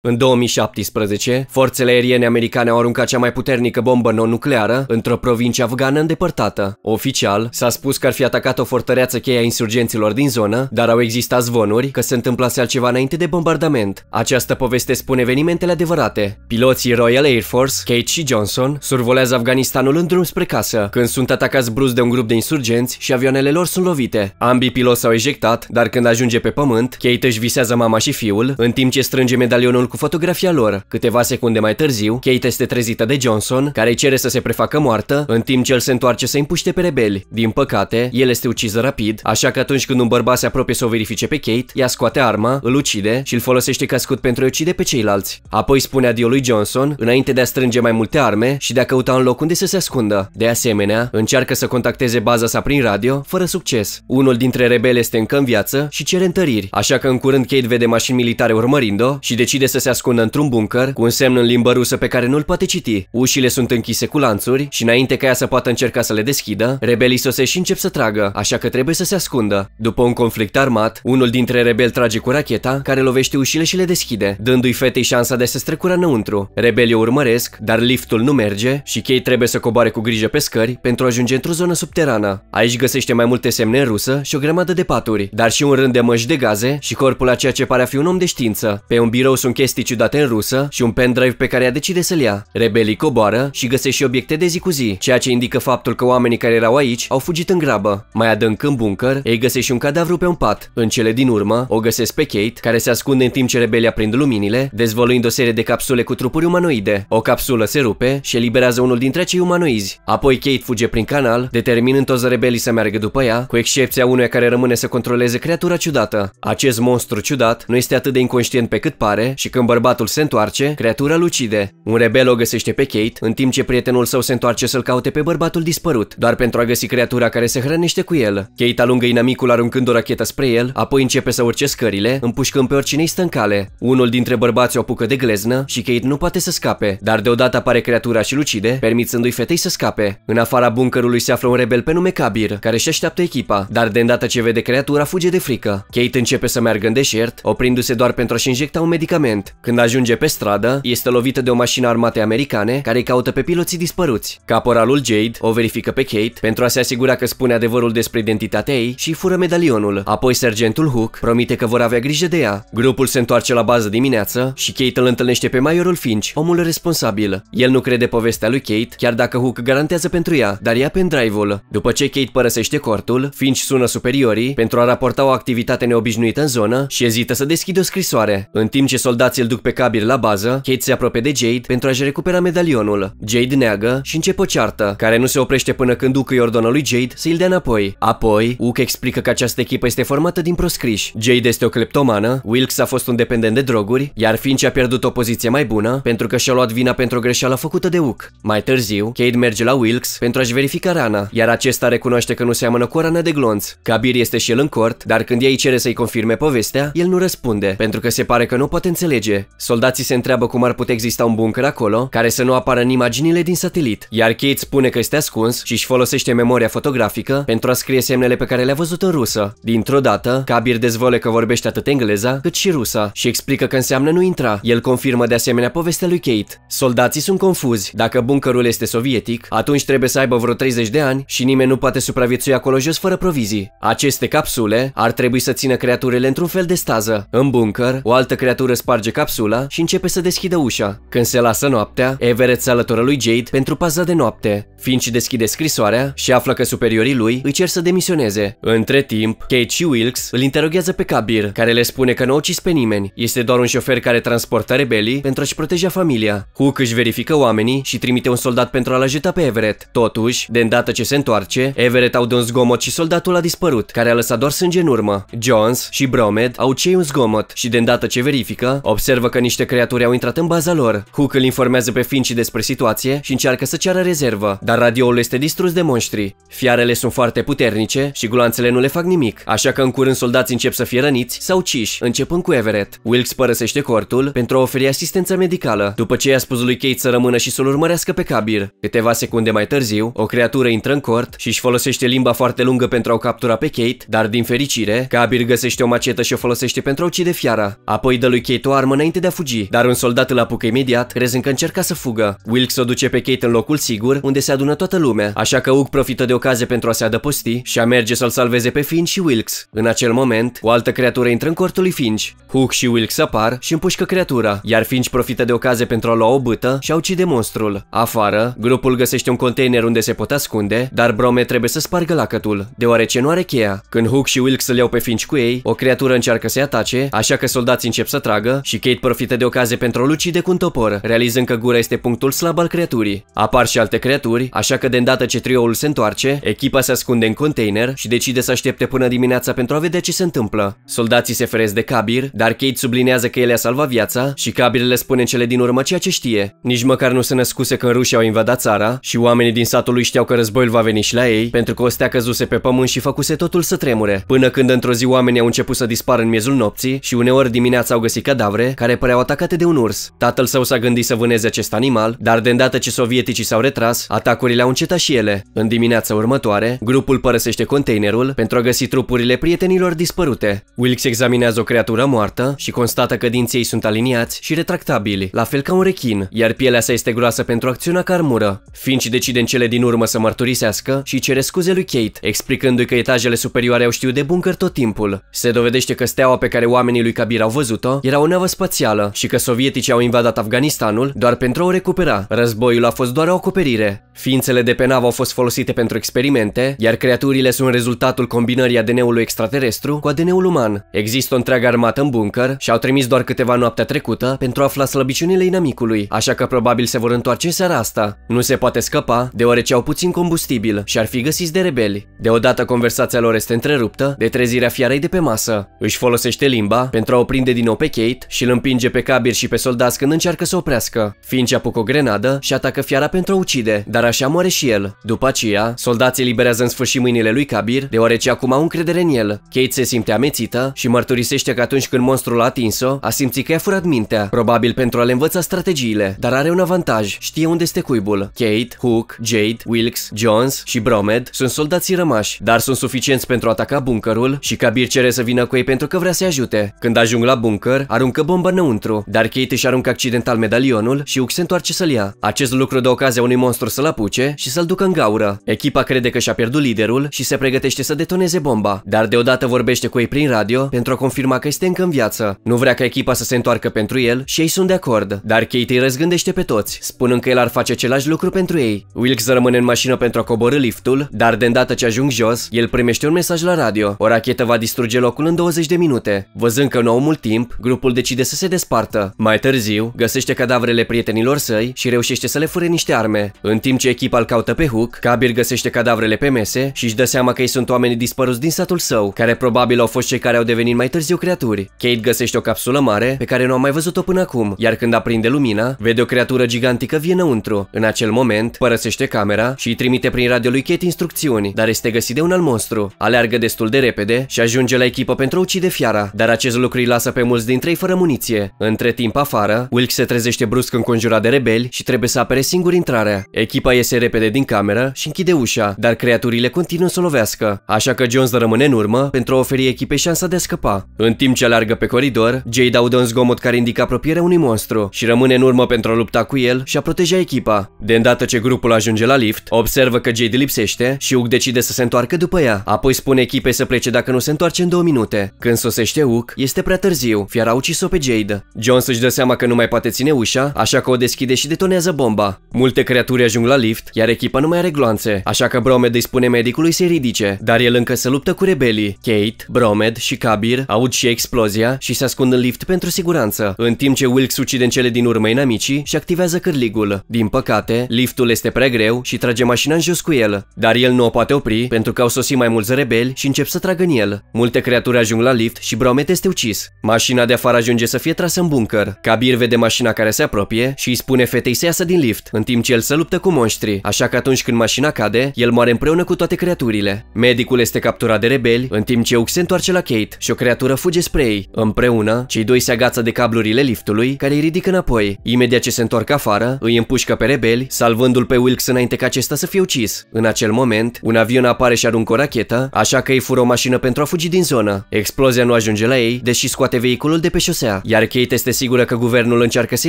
În 2017, forțele aeriene americane au aruncat cea mai puternică bombă non-nucleară într-o provincie afgană îndepărtată. Oficial, s-a spus că ar fi atacat o fortăreață cheia insurgenților din zonă, dar au existat zvonuri că se întâmplase altceva înainte de bombardament. Această poveste spune evenimentele adevărate. Piloții Royal Air Force, Kate și Johnson, survolează Afganistanul în drum spre casă, când sunt atacați brusc de un grup de insurgenți și avioanele lor sunt lovite. Ambii piloți s-au ejectat, dar când ajunge pe pământ, Kate își visează mama și fiul, în timp ce strânge medalionul cu fotografia lor. Câteva secunde mai târziu, Kate este trezită de Johnson, care îi cere să se prefacă moartă, în timp ce el se întoarce să împuște pe rebeli. Din păcate, el este ucis rapid, așa că atunci când un bărbat se apropie să o verifice pe Kate, ea scoate arma, îl ucide și îl folosește ca scut pentru a ucide pe ceilalți. Apoi spune adio lui Johnson, înainte de a strânge mai multe arme și de a căuta un loc unde să se ascundă. De asemenea, încearcă să contacteze baza sa prin radio, fără succes. Unul dintre rebeli este încă în viață și cere întăriri, așa că în curând Kate vede mașini militare urmărind-o și decide să să se ascundă într-un bunker cu un semn în limbă rusă pe care nu-l poate citi. Ușile sunt închise cu lanțuri și înainte ca ea să poată încerca să le deschidă, rebelii sosesc și încep să tragă, așa că trebuie să se ascundă. După un conflict armat, unul dintre rebeli trage cu racheta care lovește ușile și le deschide, dându-i fetei șansa de a se strecura înăuntru. Rebelii o urmăresc, dar liftul nu merge și Kate trebuie să coboare cu grijă pe scări pentru a ajunge într-o zonă subterană. Aici găsește mai multe semne rusă și o grămadă de paturi, dar și un rând de măști de gaze și corpul a ceea ce pare a fi un om de știință. Pe un birou sunt vestigiu ciudate în rusă și un pendrive pe care ea decide să-l ia. Rebelii coboară și găsesc și obiecte de zi cu zi, ceea ce indică faptul că oamenii care erau aici au fugit în grabă. Mai adânc în bunker, ei găsesc și un cadavru pe un pat. În cele din urmă, o găsesc pe Kate, care se ascunde în timp ce rebelii aprind luminile, dezvăluind o serie de capsule cu trupuri umanoide. O capsulă se rupe și eliberează unul dintre cei umanoizi. Apoi Kate fuge prin canal, determinând toți rebelii să meargă după ea, cu excepția unuia care rămâne să controleze creatura ciudată. Acest monstru ciudat nu este atât de inconștient pe cât pare și că când bărbatul se întoarce, creatura lucide. Un rebel o găsește pe Kate, în timp ce prietenul său se întoarce să-l caute pe bărbatul dispărut, doar pentru a găsi creatura care se hrănește cu el. Kate alungă inamicul aruncând o rachetă spre el, apoi începe să urce scările, împușcând pe oricine stă în cale. Unul dintre bărbați o apucă de gleznă și Kate nu poate să scape, dar deodată apare creatura și lucide, permițându-i fetei să scape. În afara buncărului se află un rebel pe nume Kabir, care și așteaptă echipa, dar de îndată ce vede creatura fuge de frică. Kate începe să meargă în deșert, oprindu-se doar pentru a-și injecta un medicament. Când ajunge pe stradă, este lovită de o mașină armate americane care caută pe piloții dispăruți. Caporalul Jade o verifică pe Kate pentru a se asigura că spune adevărul despre identitatea ei și fură medalionul. Apoi sergentul Hook promite că vor avea grijă de ea. Grupul se întoarce la bază dimineață și Kate îl întâlnește pe Majorul Finch, omul responsabil. El nu crede povestea lui Kate, chiar dacă Hook garantează pentru ea, dar ea drive ul După ce Kate părăsește cortul, Finch sună superiorii pentru a raporta o activitate neobișnuită în zonă și ezită să deschidă o scrisoare. În timp ce soldații Soldații îl duc pe Kabir la bază, Kate se apropie de Jade pentru a-și recupera medalionul. Jade neagă și începe o ceartă, care nu se oprește până când Uke îi ordonă lui Jade să-i dea înapoi. Apoi, Uke explică că această echipă este formată din proscriși. Jade este o cleptomană, Wilkes a fost un dependent de droguri, iar Finch a pierdut o poziție mai bună pentru că și-a luat vina pentru o greșeală făcută de Uke. Mai târziu, Kate merge la Wilkes pentru a-și verifica rana, iar acesta recunoaște că nu seamănă cu rana de glonț. Kabir este și el în cort, dar când ei cere să-i confirme povestea, el nu răspunde, pentru că se pare că nu poate înțelege merge. Soldații se întreabă cum ar putea exista un bunker acolo, care să nu apară în imaginile din satelit, iar Kate spune că este ascuns și își folosește memoria fotografică pentru a scrie semnele pe care le-a văzut în rusă. Dintr-o dată, Kabir dezvolă că vorbește atât engleza cât și rusa și explică că înseamnă nu intra. El confirmă de asemenea povestea lui Kate. Soldații sunt confuzi. Dacă bunkerul este sovietic, atunci trebuie să aibă vreo 30 de ani și nimeni nu poate supraviețui acolo jos fără provizii. Aceste capsule ar trebui să țină creaturile într-un fel de stază. În bunker, o altă creatură sparge capsula și începe să deschidă ușa. Când se lasă noaptea, Everett se alătură lui Jade pentru paza de noapte. Finch deschide scrisoarea și află că superiorii lui îi cer să demisioneze. Între timp, Kate și Wilkes îl interoghează pe Kabir, care le spune că nu a ucis pe nimeni. Este doar un șofer care transportă rebelii pentru a-și proteja familia. Hook își verifică oamenii și trimite un soldat pentru a-l ajuta pe Everett. Totuși, de îndată ce se întoarce, Everett aude un zgomot și soldatul a dispărut, care a lăsat doar sânge în urmă. Jones și Bromed au cei un zgomot și de îndată ce verifică, Observă că niște creaturi au intrat în baza lor. Hook îl informează pe Finci despre situație și încearcă să ceară rezervă, dar radioul este distrus de monștri. Fiarele sunt foarte puternice și gloanțele nu le fac nimic, așa că în curând soldații încep să fie răniți sau ciși, începând cu Everett. Wilkes părăsește cortul pentru a oferi asistență medicală, după ce i-a spus lui Kate să rămână și să-l urmărească pe Kabir. Câteva secunde mai târziu, o creatură intră în cort și își folosește limba foarte lungă pentru a o captura pe Kate, dar din fericire, Kabir găsește o macetă și o folosește pentru a ucide fiara. Apoi dă lui Kate o armă armă înainte de a fugi, dar un soldat îl apucă imediat, crezând că încerca să fugă. Wilkes o duce pe Kate în locul sigur, unde se adună toată lumea, așa că Hugh profită de ocazie pentru a se adăposti și a merge să-l salveze pe Finch și Wilkes. În acel moment, o altă creatură intră în cortul lui Finch. Hugh și Wilkes apar și împușcă creatura, iar Finch profită de ocazie pentru a lua o bâtă și a ucide monstrul. Afară, grupul găsește un container unde se pot ascunde, dar Brome trebuie să spargă lacătul, deoarece nu are cheia. Când Hugh și Wilkes îl iau pe Finch cu ei, o creatură încearcă să-i atace, așa că soldații încep să tragă și și Kate profită de ocazie pentru a lucide cu un topor, realizând că gura este punctul slab al creaturii. Apar și alte creaturi, așa că de îndată ce trioul se întoarce, echipa se ascunde în container și decide să aștepte până dimineața pentru a vedea ce se întâmplă. Soldații se feresc de Kabir, dar Kate sublinează că el a salvat viața și Kabir le spune în cele din urmă ceea ce știe. Nici măcar nu se născuse că rușii au invadat țara și oamenii din satul lui știau că războiul va veni și la ei, pentru că o stea căzuse pe pământ și făcuse totul să tremure. Până când într-o zi oamenii au început să dispară în miezul nopții și uneori dimineața au găsit cadavre, care păreau atacate de un urs. Tatăl său s-a gândit să vâneze acest animal, dar de îndată ce sovieticii s-au retras, atacurile au încetat și ele. În dimineața următoare, grupul părăsește containerul pentru a găsi trupurile prietenilor dispărute. Wilkes examinează o creatură moartă și constată că dinții ei sunt aliniați și retractabili, la fel ca un rechin, iar pielea sa este groasă pentru acțiunea ca armură. Finch decide în cele din urmă să mărturisească și cere scuze lui Kate, explicându-i că etajele superioare au știut de bunker tot timpul. Se dovedește că steaua pe care oamenii lui Kabir au văzut-o era o navă spațială și că sovieticii au invadat Afganistanul doar pentru a o recupera. Războiul a fost doar o acoperire. Ființele de pe navă au fost folosite pentru experimente, iar creaturile sunt rezultatul combinării ADN-ului extraterestru cu ADN-ul uman. Există o întreagă armată în bunker și au trimis doar câteva noaptea trecută pentru a afla slăbiciunile inamicului, așa că probabil se vor întoarce seara asta. Nu se poate scăpa, deoarece au puțin combustibil și ar fi găsiți de rebeli. Deodată conversația lor este întreruptă de trezirea fiarei de pe masă. Își folosește limba pentru a o prinde din nou pe Kate și îl împinge pe Kabir și pe soldați când încearcă să oprească. Finch apucă o grenadă și atacă fiara pentru a ucide, dar așa moare și el. După aceea, soldații liberează în sfârșit mâinile lui Kabir, deoarece acum au încredere în el. Kate se simte amețită și mărturisește că atunci când monstrul a atins-o, a simțit că i-a furat mintea, probabil pentru a le învăța strategiile, dar are un avantaj, știe unde este cuibul. Kate, Hook, Jade, Wilkes, Jones și Bromed sunt soldații rămași, dar sunt suficienți pentru a ataca bunkerul și Kabir cere să vină cu ei pentru că vrea să-i ajute. Când ajung la bunker, aruncă bombă înăuntru, dar Kate își aruncă accidental medalionul și Hook se întoarce să-l ia. Acest lucru dă ocazia unui monstru să-l apuce și să-l ducă în gaură. Echipa crede că și-a pierdut liderul și se pregătește să detoneze bomba, dar deodată vorbește cu ei prin radio pentru a confirma că este încă în viață. Nu vrea ca echipa să se întoarcă pentru el și ei sunt de acord, dar Kate îi răzgândește pe toți, spunând că el ar face același lucru pentru ei. Wilkes rămâne în mașină pentru a coborâ liftul, dar de îndată ce ajung jos, el primește un mesaj la radio. O rachetă va distruge locul în 20 de minute. Văzând că nu au mult timp, grupul decide să se despartă. Mai târziu, găsește cadavrele prietenilor săi și reușește să le fure niște arme. În timp ce ce echipa îl caută pe Hook, Kabir găsește cadavrele pe mese și își dă seama că ei sunt oamenii dispăruți din satul său, care probabil au fost cei care au devenit mai târziu creaturi. Kate găsește o capsulă mare pe care nu a mai văzut-o până acum, iar când aprinde lumina, vede o creatură gigantică vie înăuntru. În acel moment, părăsește camera și îi trimite prin radio lui Kate instrucțiuni, dar este găsit de un alt monstru. Aleargă destul de repede și ajunge la echipă pentru a ucide fiara, dar acest lucru îi lasă pe mulți dintre ei fără muniție. Între timp afară, Wilk se trezește brusc înconjurat de rebeli și trebuie să apere singur intrarea. Echipa Filipa iese repede din cameră și închide ușa, dar creaturile continuă să lovească, așa că Jones rămâne în urmă pentru a oferi echipei șansa de a scăpa. În timp ce alargă pe coridor, Jade aude un zgomot care indică apropierea unui monstru și rămâne în urmă pentru a lupta cu el și a proteja echipa. De îndată ce grupul ajunge la lift, observă că Jade lipsește și Hook decide să se întoarcă după ea, apoi spune echipei să plece dacă nu se întoarce în două minute. Când sosește Hook, este prea târziu, fiar a ucis-o pe Jade. Jones își dă seama că nu mai poate ține ușa, așa că o deschide și detonează bomba. Multe creaturi ajung la lift, iar echipa nu mai are gloanțe, așa că Bromed îi spune medicului să-i ridice, dar el încă se luptă cu rebelii. Kate, Bromed și Kabir aud și explozia și se ascund în lift pentru siguranță, în timp ce Wilkes ucide în cele din urmă inamicii și activează cârligul. Din păcate, liftul este prea greu și trage mașina în jos cu el, dar el nu o poate opri pentru că au sosit mai mulți rebeli și încep să tragă în el. Multe creaturi ajung la lift și Bromed este ucis. Mașina de afară ajunge să fie trasă în bunker. Kabir vede mașina care se apropie și îi spune fetei să iasă din lift, în timp ce el se luptă cu monștri monștri, așa că atunci când mașina cade, el moare împreună cu toate creaturile. Medicul este capturat de rebeli, în timp ce Oak se întoarce la Kate și o creatură fuge spre ei. Împreună, cei doi se agață de cablurile liftului, care îi ridică înapoi. Imediat ce se întorc afară, îi împușcă pe rebeli, salvându-l pe Wilkes înainte ca acesta să fie ucis. În acel moment, un avion apare și aruncă o rachetă, așa că îi fură o mașină pentru a fugi din zonă. Explozia nu ajunge la ei, deși scoate vehiculul de pe șosea, iar Kate este sigură că guvernul încearcă să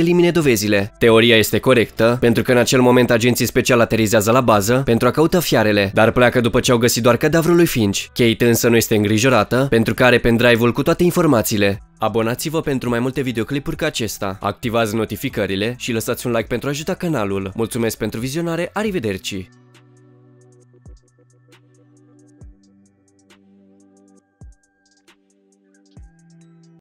elimine dovezile. Teoria este corectă, pentru că în acel moment agenții special aterizează la bază pentru a căuta fiarele, dar pleacă după ce au găsit doar cadavrul lui Finch. Kate însă nu este îngrijorată pentru că are pendrive-ul cu toate informațiile. Abonați-vă pentru mai multe videoclipuri ca acesta, activați notificările și lăsați un like pentru a ajuta canalul. Mulțumesc pentru vizionare, arrivederci!